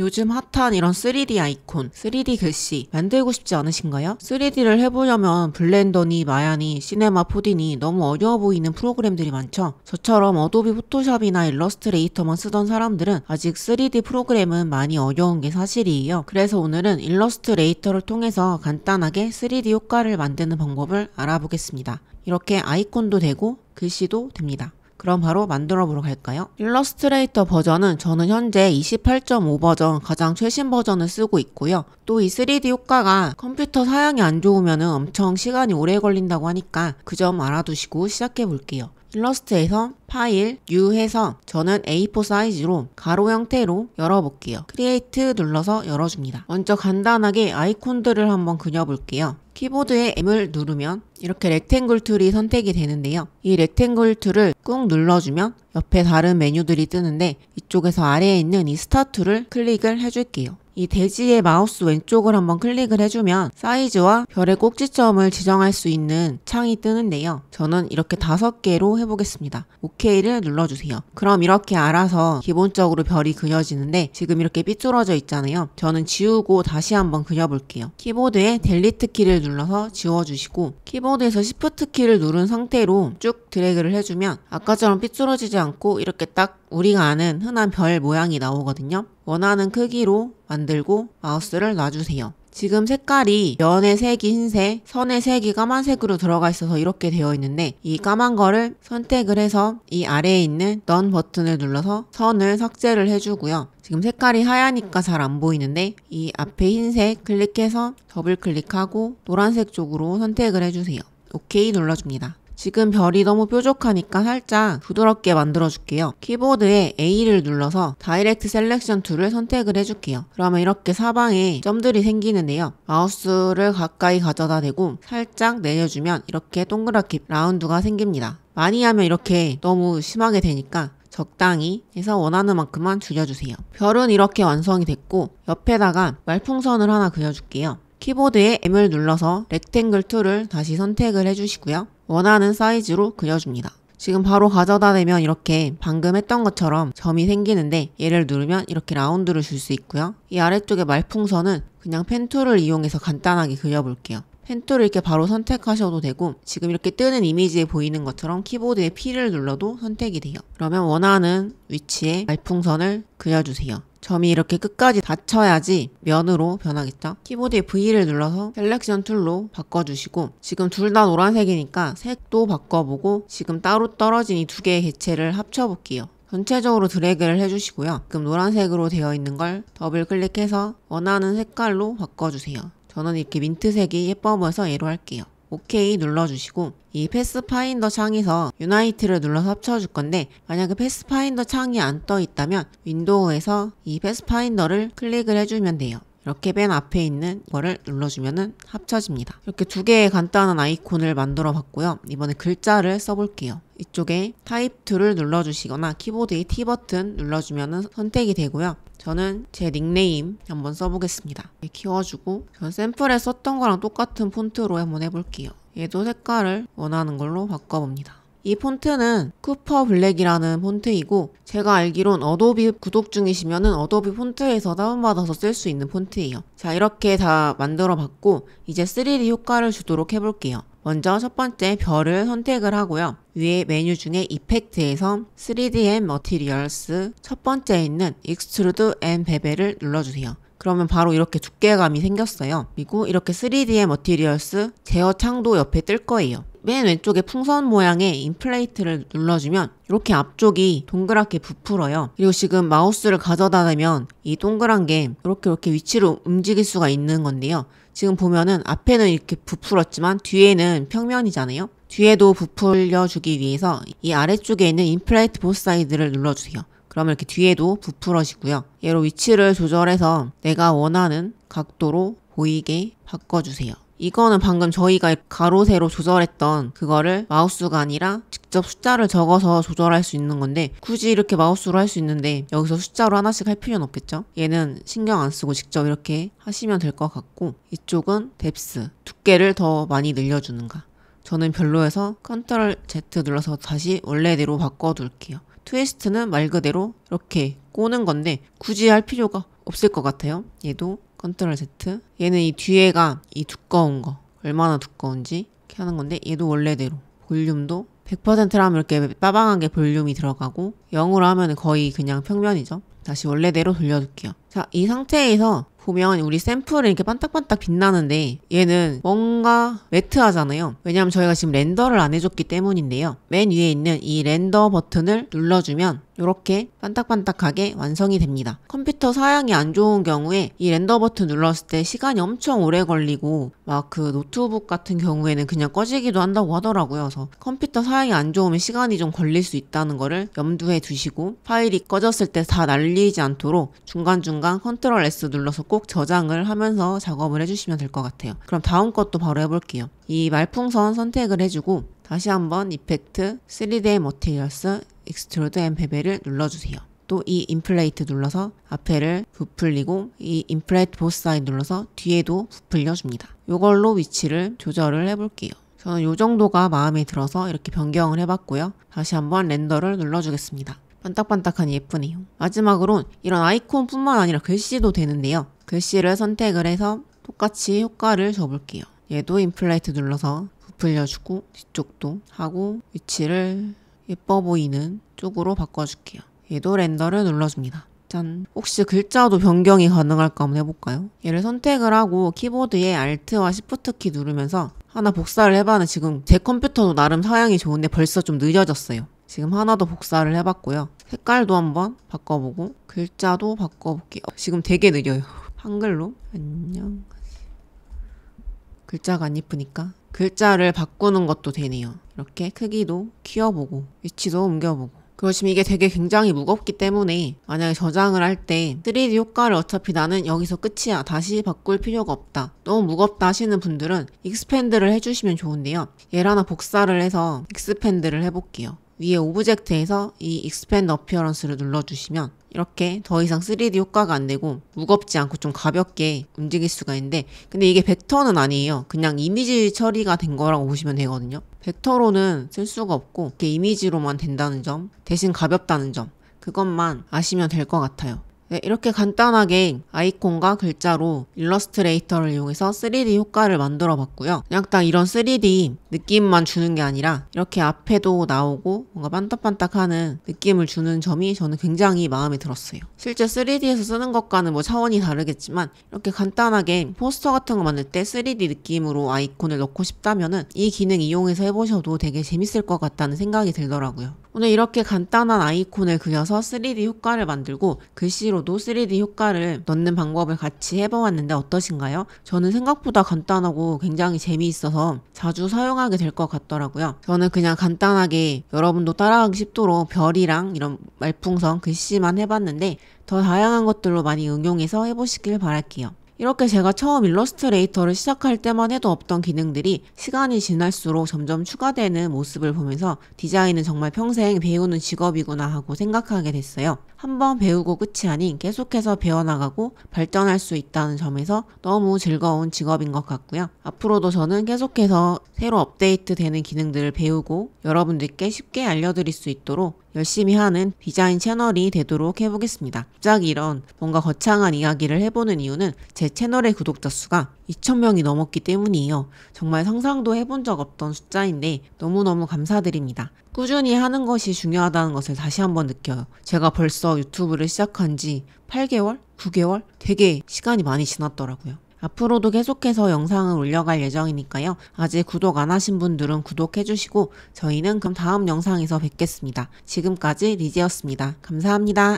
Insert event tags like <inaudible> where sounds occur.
요즘 핫한 이런 3D 아이콘, 3D 글씨 만들고 싶지 않으신가요? 3D를 해보려면 블렌더니 마야니, 시네마 포디니 너무 어려워 보이는 프로그램들이 많죠. 저처럼 어도비 포토샵이나 일러스트레이터만 쓰던 사람들은 아직 3D 프로그램은 많이 어려운 게 사실이에요. 그래서 오늘은 일러스트레이터를 통해서 간단하게 3D 효과를 만드는 방법을 알아보겠습니다. 이렇게 아이콘도 되고 글씨도 됩니다. 그럼 바로 만들어 보러 갈까요? 일러스트레이터 버전은 저는 현재 28.5 버전 가장 최신 버전을 쓰고 있고요. 또 이 3D 효과가 컴퓨터 사양이 안 좋으면 엄청 시간이 오래 걸린다고 하니까 그 점 알아두시고 시작해 볼게요. 일러스트에서 파일, 뉴해서 저는 A4 사이즈로 가로 형태로 열어볼게요. 크리에이트 눌러서 열어줍니다. 먼저 간단하게 아이콘들을 한번 그려볼게요. 키보드의 M을 누르면 이렇게 렉탱글 툴이 선택이 되는데요. 이 렉탱글 툴을 꾹 눌러주면 옆에 다른 메뉴들이 뜨는데 이쪽에서 아래에 있는 이 스타 툴을 클릭을 해줄게요. 이 대지의 마우스 왼쪽을 한번 클릭을 해주면 사이즈와 별의 꼭지점을 지정할 수 있는 창이 뜨는데요. 저는 이렇게 다섯 개로 해보겠습니다. OK를 눌러주세요. 그럼 이렇게 알아서 기본적으로 별이 그려지는데 지금 이렇게 삐뚤어져 있잖아요. 저는 지우고 다시 한번 그려볼게요. 키보드에 델리트 키를 눌러 눌러서 지워주시고 키보드에서 Shift 키를 누른 상태로 쭉 드래그를 해주면 아까처럼 삐뚤어지지 않고 이렇게 딱 우리가 아는 흔한 별 모양이 나오거든요. 원하는 크기로 만들고 마우스를 놔주세요. 지금 색깔이 면의 색이 흰색, 선의 색이 까만색으로 들어가 있어서 이렇게 되어 있는데 이 까만 거를 선택을 해서 이 아래에 있는 넌 버튼을 눌러서 선을 삭제를 해주고요. 지금 색깔이 하얘니까 잘 안 보이는데 이 앞에 흰색 클릭해서 더블 클릭하고 노란색 쪽으로 선택을 해주세요. 오케이 눌러줍니다. 지금 별이 너무 뾰족하니까 살짝 부드럽게 만들어줄게요. 키보드에 A를 눌러서 다이렉트 셀렉션 툴을 선택을 해줄게요. 그러면 이렇게 사방에 점들이 생기는데요. 마우스를 가까이 가져다 대고 살짝 내려주면 이렇게 동그랗게 라운드가 생깁니다. 많이 하면 이렇게 너무 심하게 되니까 적당히 해서 원하는 만큼만 줄여주세요. 별은 이렇게 완성이 됐고 옆에다가 말풍선을 하나 그려줄게요. 키보드에 M을 눌러서 렉탱글 툴을 다시 선택을 해주시고요. 원하는 사이즈로 그려줍니다. 지금 바로 가져다 대면 이렇게 방금 했던 것처럼 점이 생기는데 얘를 누르면 이렇게 라운드를 줄 수 있고요. 이 아래쪽의 말풍선은 그냥 펜툴을 이용해서 간단하게 그려볼게요. 펜툴을 이렇게 바로 선택하셔도 되고 지금 이렇게 뜨는 이미지에 보이는 것처럼 키보드에 P를 눌러도 선택이 돼요. 그러면 원하는 위치에 말풍선을 그려주세요. 점이 이렇게 끝까지 닫혀야지 면으로 변하겠죠? 키보드에 V를 눌러서 셀렉션 툴로 바꿔주시고 지금 둘 다 노란색이니까 색도 바꿔보고 지금 따로 떨어진 이 두 개의 개체를 합쳐볼게요. 전체적으로 드래그를 해주시고요. 지금 노란색으로 되어 있는 걸 더블 클릭해서 원하는 색깔로 바꿔주세요. 저는 이렇게 민트색이 예뻐 보여서 얘로 할게요. OK 눌러주시고 이 패스파인더 창에서 유나이트를 눌러서 합쳐줄 건데 만약에 패스파인더 창이 안 떠 있다면 윈도우에서 이 패스파인더를 클릭을 해주면 돼요. 이렇게 맨 앞에 있는 거를 눌러주면 합쳐집니다. 이렇게 두 개의 간단한 아이콘을 만들어 봤고요. 이번에 글자를 써볼게요. 이쪽에 타입 2를 눌러주시거나 키보드의 T 버튼 눌러주면 선택이 되고요. 저는 제 닉네임 한번 써보겠습니다. 키워주고 전 샘플에 썼던 거랑 똑같은 폰트로 한번 해볼게요. 얘도 색깔을 원하는 걸로 바꿔봅니다. 이 폰트는 쿠퍼 블랙이라는 폰트이고 제가 알기론 어도비 구독 중이시면 은 어도비 폰트에서 다운받아서 쓸 수 있는 폰트예요. 자 이렇게 다 만들어 봤고 이제 3D 효과를 주도록 해볼게요. 먼저 첫 번째 별을 선택을 하고요. 위에 메뉴 중에 이펙트에서 3D 앤 머티리얼스 첫 번째에 있는 익스트루드 앤 베벨을 눌러주세요. 그러면 바로 이렇게 두께감이 생겼어요. 그리고 이렇게 3D의 머티리얼스 제어 창도 옆에 뜰 거예요. 맨 왼쪽에 풍선 모양의 인플레이트를 눌러주면 이렇게 앞쪽이 동그랗게 부풀어요. 그리고 지금 마우스를 가져다 대면 이 동그란 게 이렇게 이렇게 위치로 움직일 수가 있는 건데요. 지금 보면은 앞에는 이렇게 부풀었지만 뒤에는 평면이잖아요. 뒤에도 부풀려주기 위해서 이 아래쪽에 있는 인플레이트 보스 사이드를 눌러주세요. 그러면 이렇게 뒤에도 부풀어지고요. 얘로 위치를 조절해서 내가 원하는 각도로 보이게 바꿔주세요. 이거는 방금 저희가 가로 세로 조절했던 그거를 마우스가 아니라 직접 숫자를 적어서 조절할 수 있는 건데 굳이 이렇게 마우스로 할 수 있는데 여기서 숫자로 하나씩 할 필요는 없겠죠? 얘는 신경 안 쓰고 직접 이렇게 하시면 될 것 같고 이쪽은 뎁스 두께를 더 많이 늘려주는가 저는 별로여서 컨트롤 Z 눌러서 다시 원래대로 바꿔둘게요. 트위스트는 말 그대로 이렇게 꼬는 건데 굳이 할 필요가 없을 것 같아요. 얘도 컨트롤 Z. 얘는 이 뒤에가 이 두꺼운 거 얼마나 두꺼운지 이렇게 하는 건데 얘도 원래대로 볼륨도 100%라면 이렇게 빠방하게 볼륨이 들어가고 0으로 하면 거의 그냥 평면이죠. 다시 원래대로 돌려줄게요. 자, 이 상태에서 보면 우리 샘플이 이렇게 반짝반짝 빛나는데 얘는 뭔가 매트하잖아요. 왜냐하면 저희가 지금 렌더를 안 해줬기 때문인데요. 맨 위에 있는 이 렌더 버튼을 눌러주면 이렇게 반딱반딱하게 완성이 됩니다. 컴퓨터 사양이 안 좋은 경우에 이 렌더 버튼 눌렀을 때 시간이 엄청 오래 걸리고 막 그 노트북 같은 경우에는 그냥 꺼지기도 한다고 하더라고요. 그래서 컴퓨터 사양이 안 좋으면 시간이 좀 걸릴 수 있다는 거를 염두에 두시고 파일이 꺼졌을 때 다 날리지 않도록 중간중간 컨트롤 S 눌러서 꼭 저장을 하면서 작업을 해주시면 될 것 같아요. 그럼 다음 것도 바로 해볼게요. 이 말풍선 선택을 해주고 다시 한번 이펙트 3D 머티리얼스 익스트루드 앤 베벨을 눌러주세요. 또 이 인플레이트 눌러서 앞에를 부풀리고 이 인플레이트 보스 사인 눌러서 뒤에도 부풀려줍니다. 이걸로 위치를 조절을 해볼게요. 저는 이 정도가 마음에 들어서 이렇게 변경을 해봤고요. 다시 한번 렌더를 눌러주겠습니다. 반딱반딱한 예쁘네요 마지막으로 이런 아이콘뿐만 아니라 글씨도 되는데요. 글씨를 선택을 해서 똑같이 효과를 줘볼게요. 얘도 인플레이트 눌러서 부풀려주고 뒤쪽도 하고 위치를 예뻐 보이는 쪽으로 바꿔줄게요. 얘도 렌더를 눌러줍니다. 짠. 혹시 글자도 변경이 가능할까 한번 해볼까요? 얘를 선택을 하고 키보드에 Alt와 Shift 키 누르면서 하나 복사를 해봤는데 지금 제 컴퓨터도 나름 사양이 좋은데 벌써 좀느려졌어요 지금 하나 더 복사를 해봤고요. 색깔도 한번 바꿔보고 글자도 바꿔볼게요. 어, 지금 되게 느려요. <laughs> 한글로 안녕 글자가 안이쁘니까 글자를 바꾸는 것도 되네요. 이렇게 크기도 키워보고 위치도 옮겨보고 그렇지만 이게 되게 굉장히 무겁기 때문에 만약에 저장을 할 때 3D 효과를 어차피 나는 여기서 끝이야 다시 바꿀 필요가 없다 너무 무겁다 하시는 분들은 익스팬드를 해주시면 좋은데요 얘를 하나 복사를 해서 익스팬드를 해볼게요 위에 오브젝트에서 이익스팬드 어피어런스를 눌러주시면 이렇게 더 이상 3D 효과가 안 되고 무겁지 않고 좀 가볍게 움직일 수가 있는데 근데 이게 벡터는 아니에요 그냥 이미지 처리가 된 거라고 보시면 되거든요 벡터로는 쓸 수가 없고 이미지로만 된다는 점 대신 가볍다는 점 그것만 아시면 될 것 같아요. 네, 이렇게 간단하게 아이콘과 글자로 일러스트레이터를 이용해서 3D 효과를 만들어 봤고요. 그냥 딱 이런 3D 느낌만 주는 게 아니라 이렇게 앞에도 나오고 뭔가 반딱반딱하는 느낌을 주는 점이 저는 굉장히 마음에 들었어요. 실제 3D에서 쓰는 것과는 뭐 차원이 다르겠지만 이렇게 간단하게 포스터 같은 거 만들 때 3D 느낌으로 아이콘을 넣고 싶다면이 기능 이용해서 해보셔도 되게 재밌을 것 같다는 생각이 들더라고요. 오늘 이렇게 간단한 아이콘을 그려서 3D 효과를 만들고 글씨로도 3D 효과를 넣는 방법을 같이 해보았는데 어떠신가요? 저는 생각보다 간단하고 굉장히 재미있어서 자주 사용하게 될 것 같더라고요. 저는 그냥 간단하게 여러분도 따라하기 쉽도록 별이랑 이런 말풍선 글씨만 해봤는데 더 다양한 것들로 많이 응용해서 해보시길 바랄게요. 이렇게 제가 처음 일러스트레이터를 시작할 때만 해도 없던 기능들이 시간이 지날수록 점점 추가되는 모습을 보면서 디자인은 정말 평생 배우는 직업이구나 하고 생각하게 됐어요. 한번 배우고 끝이 아닌 계속해서 배워나가고 발전할 수 있다는 점에서 너무 즐거운 직업인 것 같고요. 앞으로도 저는 계속해서 새로 업데이트 되는 기능들을 배우고 여러분들께 쉽게 알려드릴 수 있도록 열심히 하는 디자인 채널이 되도록 해보겠습니다. 갑자기 이런 뭔가 거창한 이야기를 해보는 이유는 제 채널의 구독자 수가 2,000명이 넘었기 때문이에요. 정말 상상도 해본 적 없던 숫자인데 너무너무 감사드립니다. 꾸준히 하는 것이 중요하다는 것을 다시 한번 느껴요. 제가 벌써 유튜브를 시작한 지 8개월? 9개월? 되게 시간이 많이 지났더라고요. 앞으로도 계속해서 영상을 올려갈 예정이니까요. 아직 구독 안 하신 분들은 구독해주시고 저희는 그럼 다음 영상에서 뵙겠습니다. 지금까지 리지였습니다. 감사합니다.